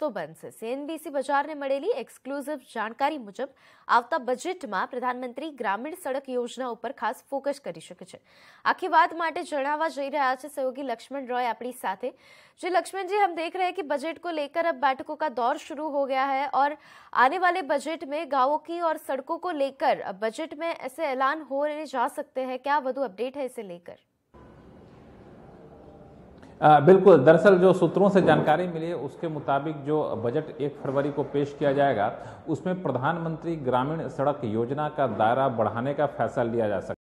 રસ્તો બનશે સીએનબીસી બજારને મળેલી એક્સક્લુઝિવ જાણકારી મુજબ આવતા બજેટમાં પ્રધાનમંત્રી ગ્રામીણ સડક યોજના ઉપર ખાસ ફોકસ કરી શકે છે આખી વાત માટે જણાવવા જઈ રહ્યા છે સહયોગી लक्ष्मण रॉय अपनी साथ जी लक्ष्मण जी हम देख रहे हैं कि बजट को लेकर अब बैठकों का दौर शुरू हो गया है और आने वाले बजट में गांवों की और सड़कों को लेकर बजट में ऐसे ऐलान होने जा सकते हैं क्या वधु अपडेट है इसे लेकर आ, बिल्कुल दरअसल जो सूत्रों से जानकारी मिली है उसके मुताबिक जो बजट एक फरवरी को पेश किया जाएगा उसमें प्रधानमंत्री ग्रामीण सड़क योजना का दायरा बढ़ाने का फैसला लिया जा सकता